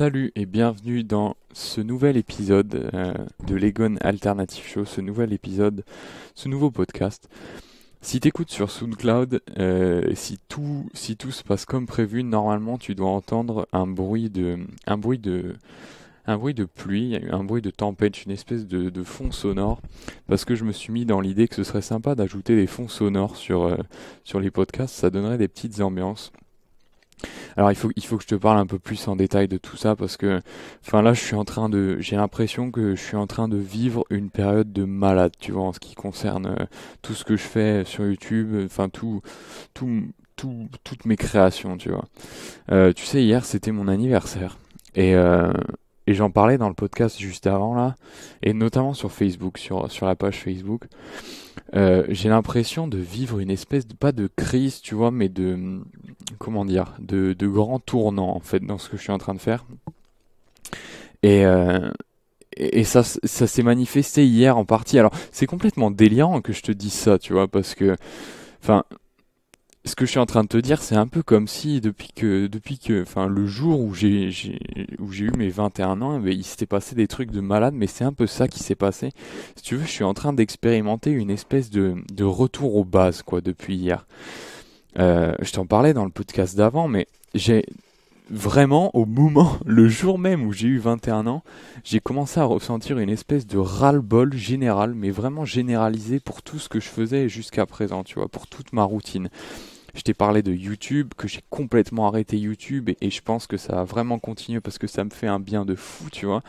Salut et bienvenue dans ce nouvel épisode euh, de l'Egon Alternative Show, ce nouvel épisode, ce nouveau podcast. Si t'écoutes sur SoundCloud, euh, si tout si tout se passe comme prévu, normalement tu dois entendre un bruit de un bruit de un bruit de pluie, un bruit de tempête, une espèce de, fond sonore, parce que je me suis mis dans l'idée que ce serait sympa d'ajouter des fonds sonores sur euh, sur les podcasts, ça donnerait des petites ambiances. Alors il faut, il faut que je te parle un peu plus en détail de tout ça parce que, enfin là, je suis en train de, j'ai l'impression que je suis en train de vivre une période de malade, tu vois, en ce qui concerne euh, tout ce que je fais sur YouTube, euh, enfin tout, tout, tout, toutes mes créations, tu vois. Euh, tu sais, hier c'était mon anniversaire et et j'en parlais dans le podcast juste avant là, et notamment sur Facebook, sur, sur la page Facebook, j'ai l'impression de vivre une espèce de, pas de crise, tu vois, mais de, comment dire, de, grands tournants en fait dans ce que je suis en train de faire. Et, euh, et, ça, ça s'est manifesté hier en partie. Alors c'est complètement déliant que je te dise ça, tu vois, parce que, enfin, ce que je suis en train de te dire, c'est un peu comme si depuis que, depuis que, enfin, le jour où j'ai, j'ai eu mes 21 ans, il s'était passé des trucs de malade, mais c'est un peu ça qui s'est passé. Si tu veux, je suis en train d'expérimenter une espèce de, de retour aux bases, quoi, depuis hier. Euh, je t'en parlais dans le podcast d'avant, mais j'ai vraiment au moment, le jour même où j'ai eu 21 ans, j'ai commencé à ressentir une espèce de ras-le-bol général, mais vraiment généralisé pour tout ce que je faisais jusqu'à présent, tu vois, pour toute ma routine. Je t'ai parlé de YouTube, que j'ai complètement arrêté YouTube et, je pense que ça va vraiment continuer parce que ça me fait un bien de fou, tu vois.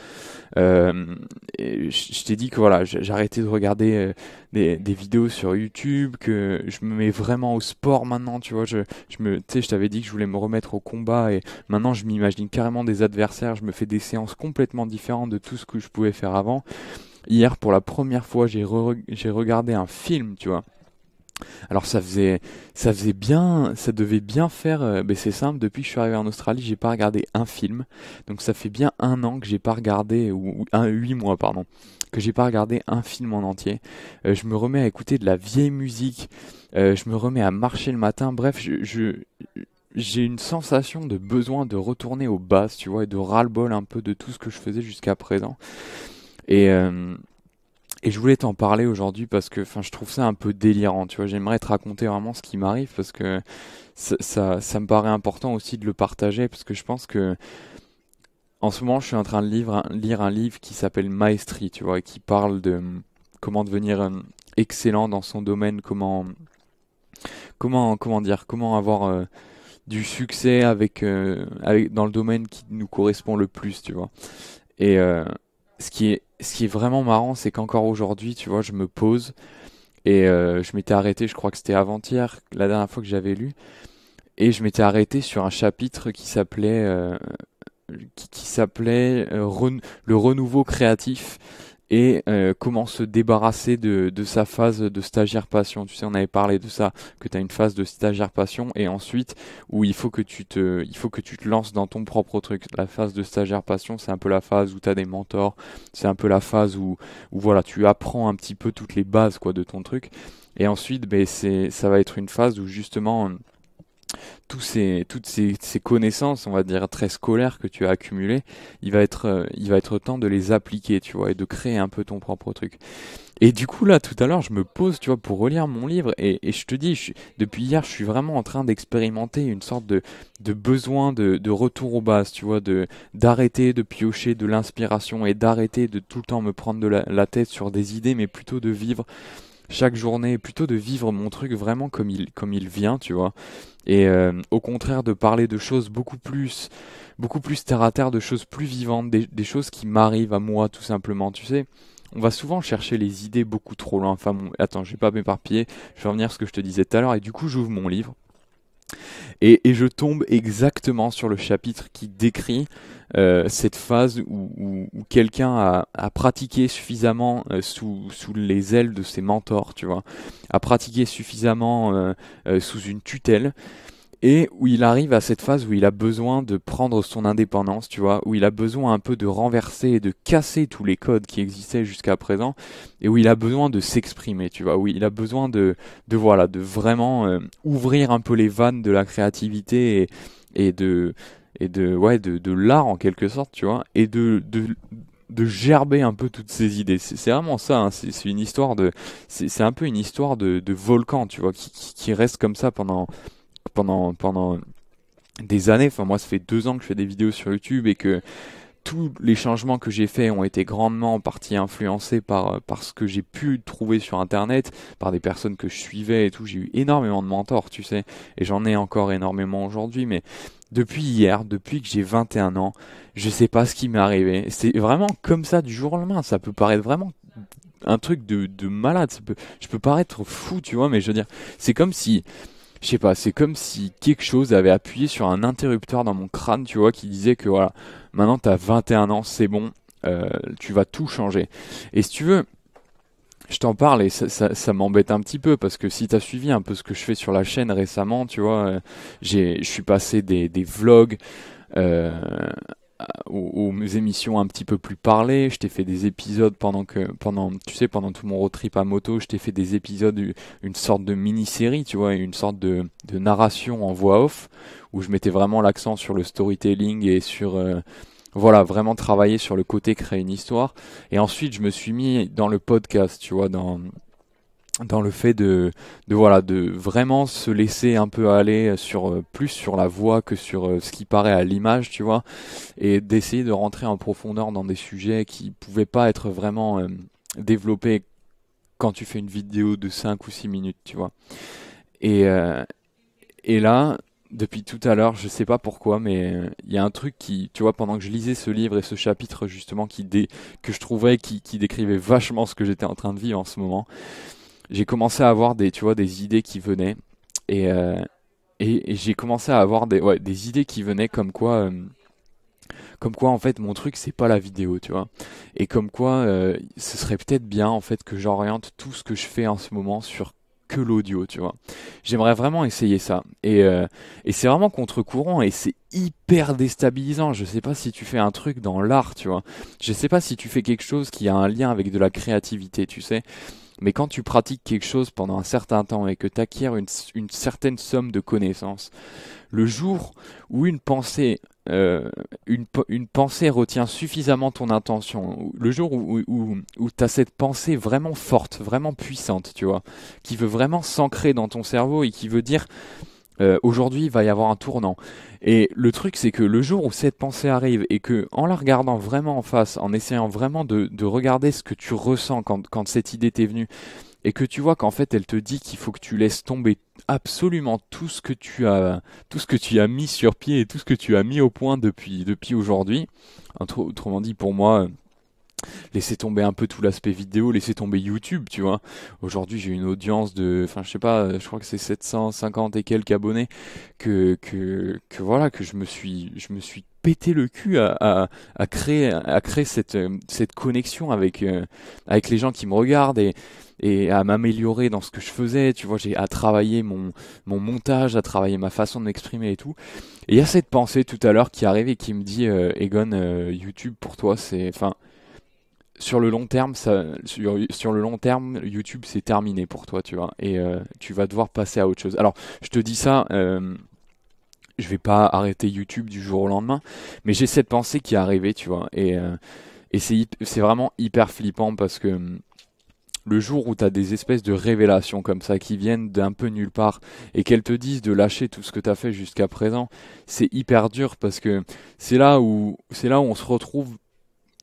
Euh, je, t'ai dit que voilà, j'arrêtais de regarder euh, des, vidéos sur YouTube, que je me mets vraiment au sport maintenant, tu vois. Je, me, tu sais, je t'avais dit que je voulais me remettre au combat et maintenant je m'imagine carrément des adversaires, je me fais des séances complètement différentes de tout ce que je pouvais faire avant. Hier, pour la première fois, j'ai regardé un film, tu vois. Alors ça faisait, ça faisait bien, ça devait bien faire. Euh, ben, c'est simple, depuis que je suis arrivé en Australie, j'ai pas regardé un film. Donc ça fait bien un an que j'ai pas regardé, ou, huit mois pardon, que j'ai pas regardé un film en entier. Euh, je me remets à écouter de la vieille musique. Euh, je me remets à marcher le matin. Bref, j'ai une sensation de besoin de retourner au bases, tu vois, et de ras-le-bol un peu de tout ce que je faisais jusqu'à présent. Et et je voulais t'en parler aujourd'hui parce que enfin, je trouve ça un peu délirant, tu vois. J'aimerais te raconter vraiment ce qui m'arrive parce que ça, ça, me paraît important aussi de le partager parce que je pense que en ce moment, je suis en train de lire, un livre qui s'appelle Maestri, tu vois, et qui parle de hum, comment devenir hum, excellent dans son domaine, comment comment comment dire, comment avoir euh, du succès euh, avec, dans le domaine qui nous correspond le plus, tu vois. Et, euh, ce qui est, vraiment marrant, c'est qu'encore aujourd'hui, tu vois, je me pose et euh, je m'étais arrêté, je crois que c'était avant-hier, la dernière fois que j'avais lu, et je m'étais arrêté sur un chapitre qui s'appelait euh, qui, s'appelait euh, le renouveau créatif et euh, comment se débarrasser de, de, sa phase de stagiaire passion. Tu sais, on avait parlé de ça, que tu as une phase de stagiaire passion, et ensuite où il faut que tu te, il faut que tu te lances dans ton propre truc. La phase de stagiaire passion, c'est un peu la phase où tu as des mentors, c'est un peu la phase où, où voilà, tu apprends un petit peu toutes les bases quoi de ton truc. Et ensuite, ben, c'est, ça va être une phase où justement tous ces, toutes ces, connaissances, on va dire très scolaires que tu as accumulées, il va être, euh, il va être temps de les appliquer, tu vois, et de créer un peu ton propre truc. Et du coup, là, tout à l'heure, je me pose, tu vois, pour relire mon livre, et, et je te dis, je, depuis hier, je suis vraiment en train d'expérimenter une sorte de, de besoin de, retour aux bases, tu vois, de d'arrêter de piocher de l'inspiration et d'arrêter de tout le temps me prendre de la tête sur des idées, mais plutôt de vivre chaque journée, plutôt de vivre mon truc vraiment comme il, comme il vient, tu vois. Et euh, au contraire de parler de choses beaucoup plus, beaucoup plus terre à terre, de choses plus vivantes, des, choses qui m'arrivent à moi tout simplement, tu sais. On va souvent chercher les idées beaucoup trop loin. Enfin, attends, je vais pas m'éparpiller. Je vais revenir à ce que je te disais tout à l'heure. Et du coup, j'ouvre mon livre. Et, je tombe exactement sur le chapitre qui décrit euh, cette phase où, quelqu'un a, pratiqué suffisamment euh, sous, les ailes de ses mentors, tu vois, a pratiqué suffisamment euh, sous une tutelle, et où il arrive à cette phase où il a besoin de prendre son indépendance, tu vois, où il a besoin un peu de renverser et de casser tous les codes qui existaient jusqu'à présent, et où il a besoin de s'exprimer, tu vois, où il a besoin de, de voilà, de vraiment euh, ouvrir un peu les vannes de la créativité et, de et de ouais de, de l'art en quelque sorte, tu vois, et de, de de gerber un peu toutes ces idées. C'est vraiment ça. Hein, c'est une histoire de, c'est un peu une histoire de, de volcan, tu vois, qui, qui, qui reste comme ça pendant pendant, pendant des années. Enfin, moi, ça fait deux ans que je fais des vidéos sur YouTube et que tous les changements que j'ai faits ont été grandement en partie influencés par, euh, par ce que j'ai pu trouver sur internet, par des personnes que je suivais et tout. J'ai eu énormément de mentors, tu sais, et j'en ai encore énormément aujourd'hui, mais depuis hier, depuis que j'ai 21 ans, je sais pas ce qui m'est arrivé. C'est vraiment comme ça du jour au lendemain. Ça peut paraître vraiment un truc de, malade. je peux paraître fou, tu vois, mais je veux dire, c'est comme si je sais pas, c'est comme si quelque chose avait appuyé sur un interrupteur dans mon crâne, tu vois, qui disait que voilà, maintenant t'as 21 ans, c'est bon, euh, tu vas tout changer. Et si tu veux, je t'en parle et ça, m'embête un petit peu parce que si t'as suivi un peu ce que je fais sur la chaîne récemment, tu vois, euh, j'ai, je suis passé des, des vlogs. Euh, euh, aux, émissions un petit peu plus parlées. Je t'ai fait des épisodes pendant que, pendant, tu sais, pendant tout mon road trip à moto, je t'ai fait des épisodes, une sorte de mini-série, tu vois, une sorte de, narration en voix off, où je mettais vraiment l'accent sur le storytelling et sur, euh, voilà, vraiment travailler sur le côté créer une histoire. Et ensuite, je me suis mis dans le podcast, tu vois, dans, dans le fait de, de, voilà de vraiment se laisser un peu aller sur euh, plus sur la voix que sur euh, ce qui paraît à l'image tu vois et d'essayer de rentrer en profondeur dans des sujets qui pouvaient pas être vraiment euh, développés quand tu fais une vidéo de 5 ou 6 minutes tu vois et et là depuis tout à l'heure, je sais pas pourquoi, mais il y a un truc qui, tu vois, pendant que je lisais ce livre et ce chapitre justement qui dé que je trouvais qui, qui décrivait vachement ce que j'étais en train de vivre en ce moment, j'ai commencé à avoir des, tu vois, des idées qui venaient. Euh, et, et, j'ai commencé à avoir des, ouais, des idées qui venaient comme quoi. Euh, comme quoi en fait mon truc c'est pas la vidéo tu vois et comme quoi euh, ce serait peut-être bien en fait que j'oriente tout ce que je fais en ce moment sur que l'audio tu vois j'aimerais vraiment essayer ça et, et c'est vraiment contre-courant et c'est hyper déstabilisant je sais pas si tu fais un truc dans l'art tu vois je sais pas si tu fais quelque chose qui a un lien avec de la créativité tu sais mais quand tu pratiques quelque chose pendant un certain temps et que tu acquiers une, certaine somme de connaissances, le jour où une pensée, euh, une, pensée retient suffisamment ton intention, le jour où, où, tu as cette pensée vraiment forte, vraiment puissante, tu vois, qui veut vraiment s'ancrer dans ton cerveau et qui veut dire euh, aujourd'hui il va y avoir un tournant. Et le truc c'est que le jour où cette pensée arrive et que en la regardant vraiment en face, en essayant vraiment de, regarder ce que tu ressens quand, cette idée t'est venue, et que tu vois qu'en fait elle te dit qu'il faut que tu laisses tomber absolument tout ce que tu as tout ce que tu as mis sur pied et tout ce que tu as mis au point depuis depuis aujourd'hui autrement dit pour moi laisser tomber un peu tout l'aspect vidéo, laisser tomber YouTube, tu vois. Aujourd'hui, j'ai une audience de, enfin, je sais pas, je crois que c'est 750 et quelques abonnés que, que, que voilà, que je me suis, je me suis pété le cul à, à, créer, à créer cette, cette connexion avec, euh, avec les gens qui me regardent et, et à m'améliorer dans ce que je faisais. Tu vois, j'ai à travailler mon, mon montage, à travailler ma façon de m'exprimer et tout. Et il y a cette pensée tout à l'heure qui arrive et qui me dit, euh, Egon, euh, YouTube pour toi, c'est, enfin, sur le long terme, sur, le long terme, YouTube c'est terminé pour toi, tu vois, et euh, tu vas devoir passer à autre chose. Alors, je te dis ça, euh, je vais pas arrêter YouTube du jour au lendemain, mais j'ai cette pensée qui est arrivée, tu vois, et, euh, c'est vraiment hyper flippant parce que hum, le jour où tu as des espèces de révélations comme ça qui viennent d'un peu nulle part et qu'elles te disent de lâcher tout ce que tu as fait jusqu'à présent, c'est hyper dur parce que c'est là où c'est là où on se retrouve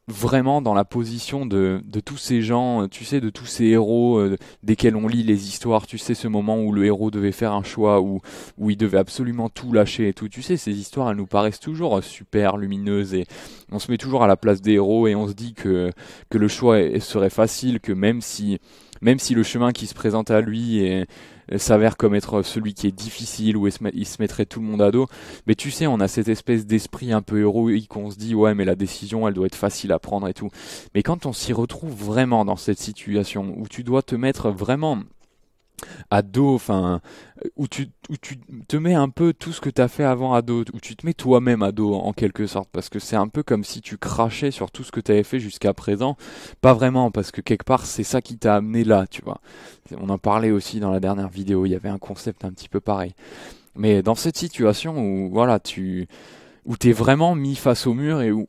vraiment dans la position de, de, tous ces gens, euh, tu sais, de tous ces héros euh, desquels on lit les histoires, tu sais, ce moment où le héros devait faire un choix, où, où il devait absolument tout lâcher et tout, tu sais, ces histoires, elles nous paraissent toujours euh, super lumineuses et on se met toujours à la place des héros et on se dit que, que le choix serait facile, que même si même si le chemin qui se présente à lui s'avère comme être celui qui est difficile où il se mettrait tout le monde à dos. Mais tu sais, on a cette espèce d'esprit un peu héroïque, qu'on se dit ouais, mais la décision, elle doit être facile à prendre et tout. Mais quand on s'y retrouve vraiment dans cette situation où tu dois te mettre vraiment à dos, enfin, où tu, tu te mets un peu tout ce que t'as fait avant à dos, où tu te mets toi-même à dos en quelque sorte, parce que c'est un peu comme si tu crachais sur tout ce que t'avais fait jusqu'à présent, pas vraiment, parce que quelque part c'est ça qui t'a amené là, tu vois. On en parlait aussi dans la dernière vidéo, il y avait un concept un petit peu pareil. Mais dans cette situation où, voilà, tu, où t'es vraiment mis face au mur et où,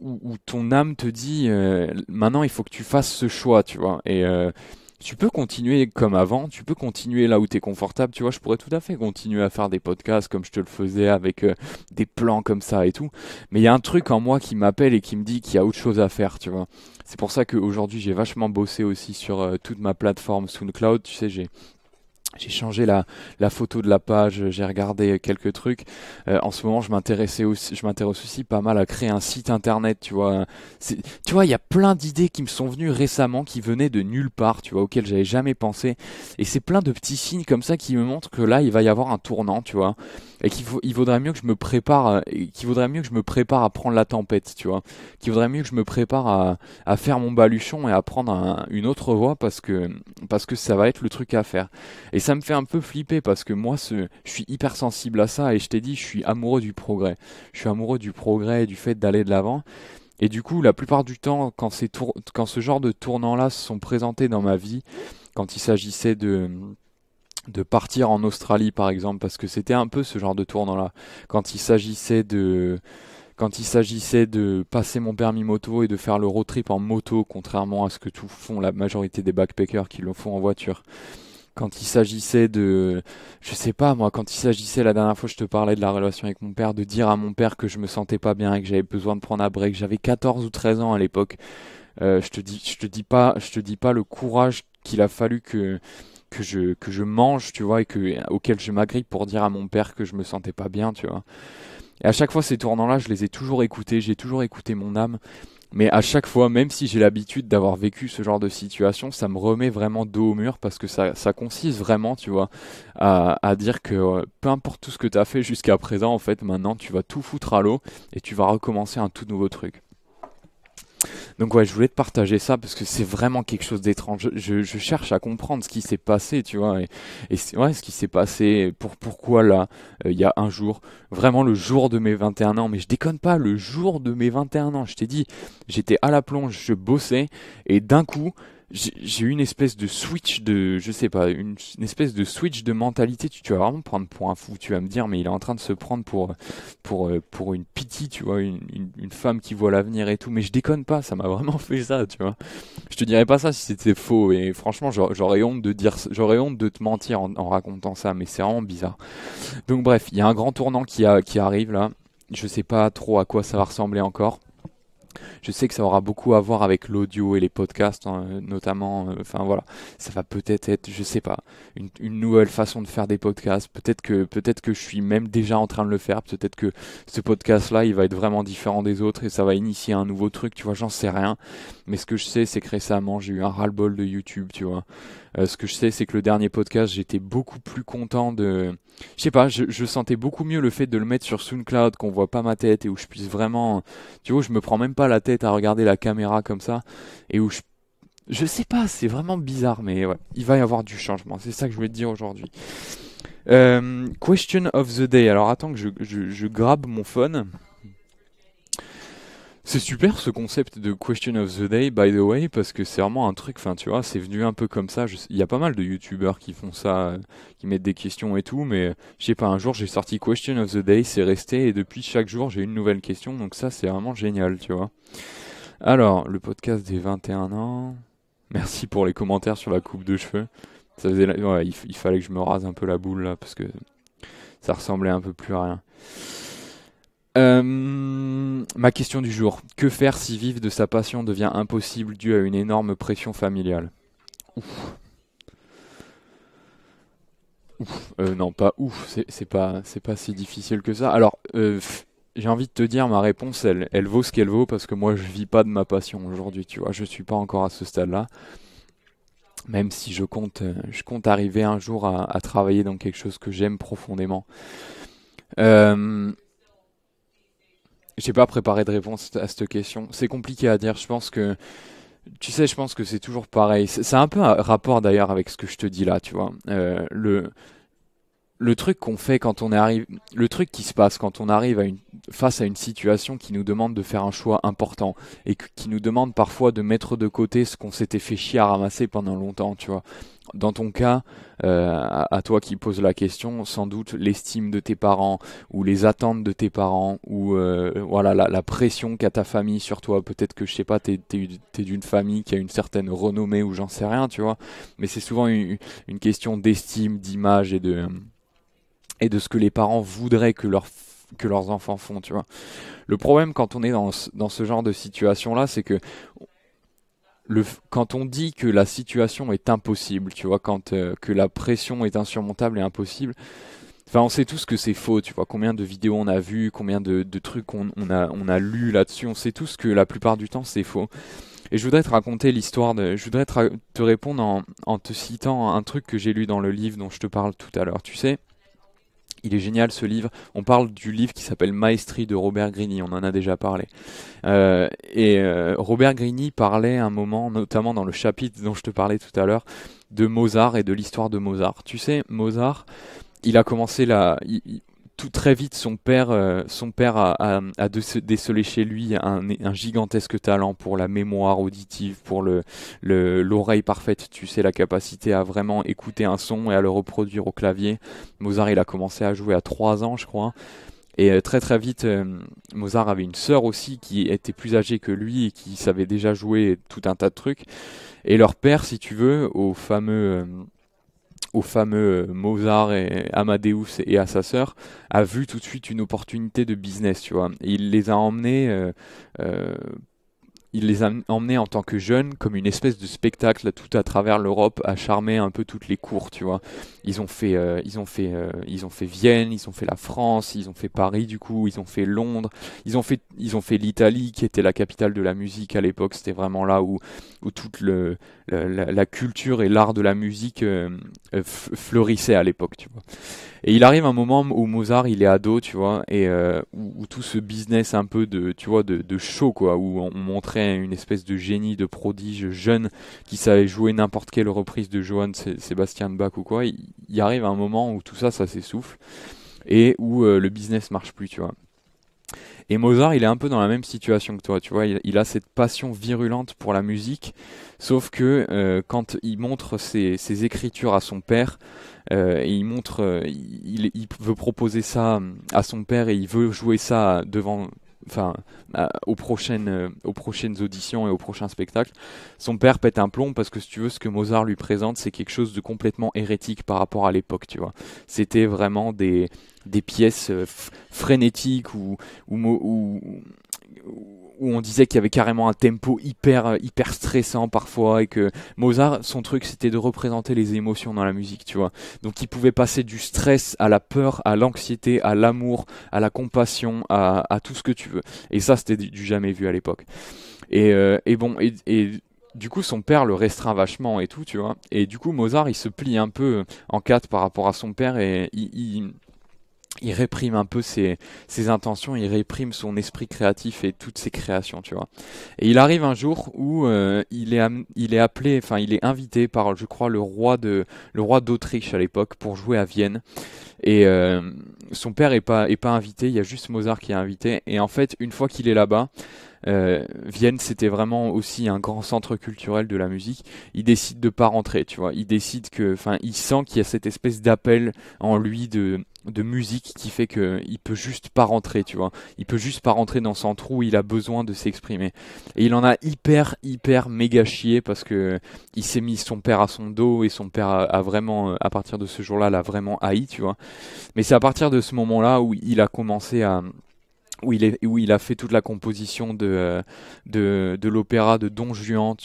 ton âme te dit, euh, maintenant il faut que tu fasses ce choix, tu vois, et euh, tu peux continuer comme avant, tu peux continuer là où tu es confortable, tu vois, je pourrais tout à fait continuer à faire des podcasts comme je te le faisais avec euh, des plans comme ça et tout, mais il y a un truc en moi qui m'appelle et qui me dit qu'il y a autre chose à faire, tu vois. C'est pour ça qu'aujourd'hui j'ai vachement bossé aussi sur euh, toute ma plateforme SoundCloud, tu sais, j'ai j'ai changé la, photo de la page, j'ai regardé quelques trucs. Euh, en ce moment, je m'intéressais aussi, je m'intéresse aussi pas mal à créer un site internet, tu vois. Tu vois, il y a plein d'idées qui me sont venues récemment, qui venaient de nulle part, tu vois, auxquelles j'avais jamais pensé. Et c'est plein de petits signes comme ça qui me montrent que là, il va y avoir un tournant, tu vois et qu'il vaudrait mieux que je me prépare, qu'il vaudrait mieux que je me prépare à prendre la tempête, tu vois, qu'il vaudrait mieux que je me prépare à, faire mon baluchon et à prendre une autre voie parce que parce que ça va être le truc à faire. Et ça me fait un peu flipper parce que moi, ce, je suis hyper sensible à ça et je t'ai dit, je suis amoureux du progrès. Je suis amoureux du progrès et du fait d'aller de l'avant. Et du coup, la plupart du temps, quand, ces quand ce genre de tournants-là se sont présentés dans ma vie, quand il s'agissait de de partir en Australie par exemple parce que c'était un peu ce genre de tournant là quand il s'agissait de quand il s'agissait de passer mon permis moto et de faire le road trip en moto contrairement à ce que tout font la majorité des backpackers qui le font en voiture quand il s'agissait de je sais pas moi quand il s'agissait la dernière fois je te parlais de la relation avec mon père de dire à mon père que je me sentais pas bien et que j'avais besoin de prendre un break j'avais 14 ou 13 ans à l'époque euh, je te dis je te dis pas je te dis pas le courage qu'il a fallu que que je que je mange, tu vois, et que auquel je m'agrippe pour dire à mon père que je me sentais pas bien, tu vois. Et à chaque fois ces tournants-là, je les ai toujours écoutés, j'ai toujours écouté mon âme. Mais à chaque fois, même si j'ai l'habitude d'avoir vécu ce genre de situation, ça me remet vraiment dos au mur parce que ça, ça consiste vraiment, tu vois, à, dire que euh, peu importe tout ce que tu as fait jusqu'à présent, en fait, maintenant tu vas tout foutre à l'eau et tu vas recommencer un tout nouveau truc. Donc ouais, je voulais te partager ça parce que c'est vraiment quelque chose d'étrange. Je, cherche à comprendre ce qui s'est passé, tu vois, et, ouais, ce qui s'est passé, pour pourquoi là, euh, il y a un jour, vraiment le jour de mes 21 ans, mais je déconne pas, le jour de mes 21 ans, je t'ai dit, j'étais à la plonge, je bossais, et d'un coup, j'ai eu une espèce de switch de, je sais pas, une, espèce de switch de mentalité. Tu, tu, vas vraiment prendre pour un fou. Tu vas me dire, mais il est en train de se prendre pour, pour, euh, pour une pitié, tu vois, une, une, femme qui voit l'avenir et tout. Mais je déconne pas, ça m'a vraiment fait ça, tu vois. Je te dirais pas ça si c'était faux. Et franchement, j'aurais honte de dire, j'aurais honte de te mentir en, racontant ça. Mais c'est vraiment bizarre. Donc bref, il y a un grand tournant qui, a, qui arrive là. Je sais pas trop à quoi ça va ressembler encore. Je sais que ça aura beaucoup à voir avec l'audio et les podcasts, hein, notamment. Euh, enfin voilà, ça va peut-être être, je sais pas, une, une, nouvelle façon de faire des podcasts. Peut-être que peut-être que je suis même déjà en train de le faire. Peut-être que ce podcast-là, il va être vraiment différent des autres et ça va initier un nouveau truc. Tu vois, j'en sais rien. Mais ce que je sais, c'est que récemment, j'ai eu un ras-le-bol de YouTube. Tu vois, euh, ce que je sais, c'est que le dernier podcast, j'étais beaucoup plus content de. Je sais pas, je, sentais beaucoup mieux le fait de le mettre sur SoundCloud, qu'on voit pas ma tête et où je puisse vraiment. Tu vois, je me prends même pas la tête à regarder la caméra comme ça et où je. Je sais pas, c'est vraiment bizarre, mais ouais, il va y avoir du changement. C'est ça que je voulais te dire aujourd'hui. Euh, question of the day. Alors attends que je, je, je grabe mon phone. C'est super ce concept de question of the day, by the way, parce que c'est vraiment un truc, enfin tu vois, c'est venu un peu comme ça. Il y a pas mal de youtubeurs qui font ça, euh, qui mettent des questions et tout, mais euh, je sais pas, un jour j'ai sorti question of the day, c'est resté, et depuis chaque jour j'ai une nouvelle question, donc ça c'est vraiment génial, tu vois. Alors, le podcast des 21 ans. Merci pour les commentaires sur la coupe de cheveux. Ça faisait ouais, il, il fallait que je me rase un peu la boule là, parce que ça ressemblait un peu plus à rien. Euh, ma question du jour. Que faire si vivre de sa passion devient impossible dû à une énorme pression familiale euh, non, pas ouf. C'est pas, pas si difficile que ça. Alors, euh, j'ai envie de te dire, ma réponse, elle, elle vaut ce qu'elle vaut parce que moi, je vis pas de ma passion aujourd'hui. Tu vois, je suis pas encore à ce stade-là. Même si je compte, je compte arriver un jour à, travailler dans quelque chose que j'aime profondément. Euh, j'ai pas préparé de réponse à cette question. C'est compliqué à dire. Je pense que, tu sais, je pense que c'est toujours pareil. C'est un peu un rapport d'ailleurs avec ce que je te dis là, tu vois. Euh, le le truc qu'on fait quand on arrive, le truc qui se passe quand on arrive à une, face à une situation qui nous demande de faire un choix important et qui nous demande parfois de mettre de côté ce qu'on s'était fait chier à ramasser pendant longtemps, tu vois dans ton cas, euh, à, toi qui poses la question, sans doute l'estime de tes parents ou les attentes de tes parents ou euh, voilà la, pression qu'a ta famille sur toi. Peut-être que je sais pas, t'es es, d'une famille qui a une certaine renommée ou j'en sais rien, tu vois. Mais c'est souvent une, question d'estime, d'image et de et de ce que les parents voudraient que leur que leurs enfants font, tu vois. Le problème quand on est dans, dans ce genre de situation là, c'est que quand on dit que la situation est impossible, tu vois, quand euh, que la pression est insurmontable et impossible, enfin, on sait tous que c'est faux, tu vois. Combien de vidéos on a vues, combien de, trucs on, a on a lu là-dessus, on sait tous que la plupart du temps c'est faux. Et je voudrais te raconter l'histoire de, je voudrais te, répondre en, te citant un truc que j'ai lu dans le livre dont je te parle tout à l'heure. Tu sais, il est génial ce livre. On parle du livre qui s'appelle Maestrie de Robert Grigny, on en a déjà parlé. Euh, et euh, Robert Grigny parlait un moment, notamment dans le chapitre dont je te parlais tout à l'heure, de Mozart et de l'histoire de Mozart. Tu sais, Mozart, il a commencé la tout très vite, son père, euh, son père a, décelé chez lui un, gigantesque talent pour la mémoire auditive, pour le, l'oreille parfaite, tu sais, la capacité à vraiment écouter un son et à le reproduire au clavier. Mozart, il a commencé à jouer à 3 ans, je crois. Et euh, très très vite, euh, Mozart avait une sœur aussi qui était plus âgée que lui et qui savait déjà jouer tout un tas de trucs. Et leur père, si tu veux, au fameux au fameux euh, Mozart et Amadeus et à sa sœur, a vu tout de suite une opportunité de business, tu vois. il les a emmenés, euh, euh, il les a emmenés en tant que jeunes comme une espèce de spectacle tout à travers l'Europe, à charmer un peu toutes les cours, tu vois. Ils ont fait, ils ont fait, ils ont fait Vienne, ils ont fait la France, ils ont fait Paris du coup, ils ont fait Londres, ils ont fait, ils ont fait l'Italie qui était la capitale de la musique à l'époque. C'était vraiment là où, où toute le la, culture et l'art de la musique euh, euh, fleurissaient à l'époque, tu vois. Et il arrive un moment où Mozart, il est ado, tu vois, et euh, où, tout ce business un peu de, tu vois, de, show, quoi, où on montrait une espèce de génie, de prodige jeune qui savait jouer n'importe quelle reprise de Johann Sebastian Bach ou quoi, il, arrive un moment où tout ça, ça s'essouffle et où le business marche plus, tu vois. Et Mozart, il est un peu dans la même situation que toi, tu vois, il, a cette passion virulente pour la musique, sauf que euh, quand il montre ses, écritures à son père, et euh, il montre, euh, il, veut proposer ça à son père et il veut jouer ça devant, enfin, aux prochaines, aux prochaines auditions et aux prochains spectacles. Son père pète un plomb parce que si tu veux, ce que Mozart lui présente, c'est quelque chose de complètement hérétique par rapport à l'époque, tu vois. C'était vraiment des, des pièces euh, frénétiques ou, où on disait qu'il y avait carrément un tempo hyper euh, hyper stressant parfois et que Mozart son truc c'était de représenter les émotions dans la musique tu vois donc il pouvait passer du stress à la peur à l'anxiété à l'amour à la compassion à, tout ce que tu veux et ça c'était du, jamais vu à l'époque et, euh, bon et, du coup, son père le restreint vachement et tout, tu vois. Et du coup, Mozart, il se plie un peu en quatre par rapport à son père et il, il réprime un peu ses, intentions, il réprime son esprit créatif et toutes ses créations, tu vois. Et il arrive un jour où euh, il, est il est appelé, enfin il est invité par, je crois, le roi de le roi d'Autriche à l'époque pour jouer à Vienne. Et euh, son père est pas est pas invité, il y a juste Mozart qui est invité. Et en fait, une fois qu'il est là-bas, euh, Vienne, c'était vraiment aussi un grand centre culturel de la musique. Il décide de pas rentrer, tu vois. Il décide que, enfin, il sent qu'il y a cette espèce d'appel en lui de de musique qui fait que il peut juste pas rentrer, tu vois. Il peut juste pas rentrer dans son trou, il a besoin de s'exprimer. Et il en a hyper hyper méga chié parce que il s'est mis son père à son dos et son père a, a vraiment euh, à partir de ce jour-là l'a vraiment haï, tu vois. Mais c'est à partir de ce moment-là où il a commencé à où il, est, où il a fait toute la composition de, euh, de, l'opéra de Don Juan,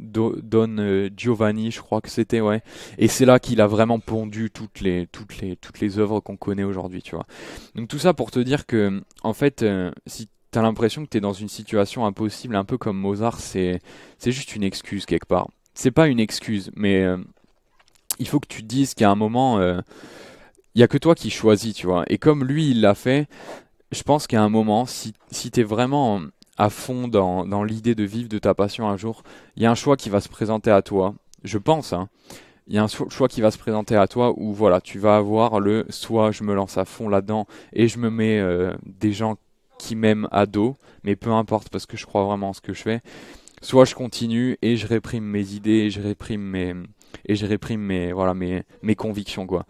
Don euh, Giovanni, je crois que c'était, ouais. Et c'est là qu'il a vraiment pondu toutes les, toutes les, toutes les œuvres qu'on connaît aujourd'hui, tu vois. Donc tout ça pour te dire que, en fait, si euh, si t'as l'impression que t'es dans une situation impossible, un peu comme Mozart, c'est, c'est juste une excuse quelque part. C'est pas une excuse, mais il faut que tu te dises qu'à un moment, il a que toi qui choisis, tu vois. Et comme lui, il l'a fait, je pense qu'à un moment, si, si tu es vraiment à fond dans, dans l'idée de vivre de ta passion un jour, il y a un choix qui va se présenter à toi. Je pense, hein il y a un choix qui va se présenter à toi où voilà, tu vas avoir le soit je me lance à fond là-dedans et je me mets euh, des gens qui m'aiment à dos, mais peu importe parce que je crois vraiment en ce que je fais, soit je continue et je réprime mes idées et je réprime mes et je réprime mes voilà mes mes convictions quoi.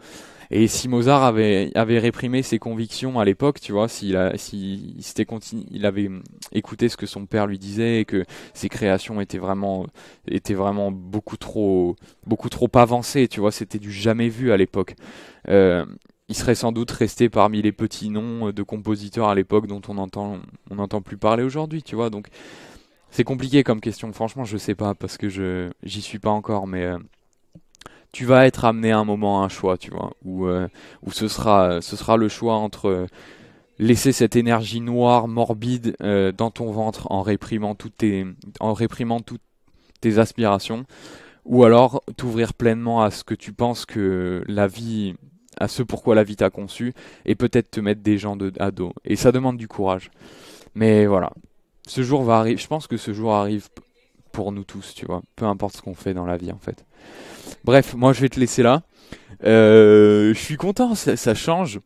Et si Mozart avait, réprimé ses convictions à l'époque, tu vois, s'il s'était avait écouté ce que son père lui disait et que ses créations étaient vraiment, étaient vraiment beaucoup trop, beaucoup trop avancées, tu vois, c'était du jamais vu à l'époque. Euh, il serait sans doute resté parmi les petits noms de compositeurs à l'époque dont on entend, on n'entend plus parler aujourd'hui, tu vois. Donc, c'est compliqué comme question. Franchement, je sais pas parce que je, j'y suis pas encore, mais euh, tu vas être amené à un moment à un choix, tu vois, où, euh, où ce, sera, ce sera le choix entre euh, laisser cette énergie noire, morbide euh, dans ton ventre en réprimant toutes tes, en réprimant toutes tes aspirations, ou alors t'ouvrir pleinement à ce que tu penses que la vie, à ce pourquoi la vie t'a conçu, et peut-être te mettre des gens de, à dos. Et ça demande du courage. Mais voilà, ce jour va arriver, je pense que ce jour arrive pour nous tous, tu vois. Peu importe ce qu'on fait dans la vie, en fait. Bref, moi, je vais te laisser là. Euh, je suis content, ça, change.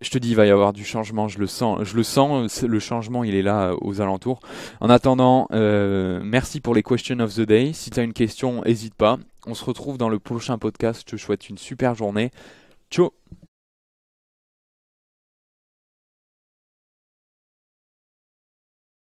Je te dis, il va y avoir du changement, je le sens. Je le sens, le changement, il est là euh, aux alentours. En attendant, euh, merci pour les questions of the day. Si tu as une question, n'hésite pas. On se retrouve dans le prochain podcast. Je te souhaite une super journée. Ciao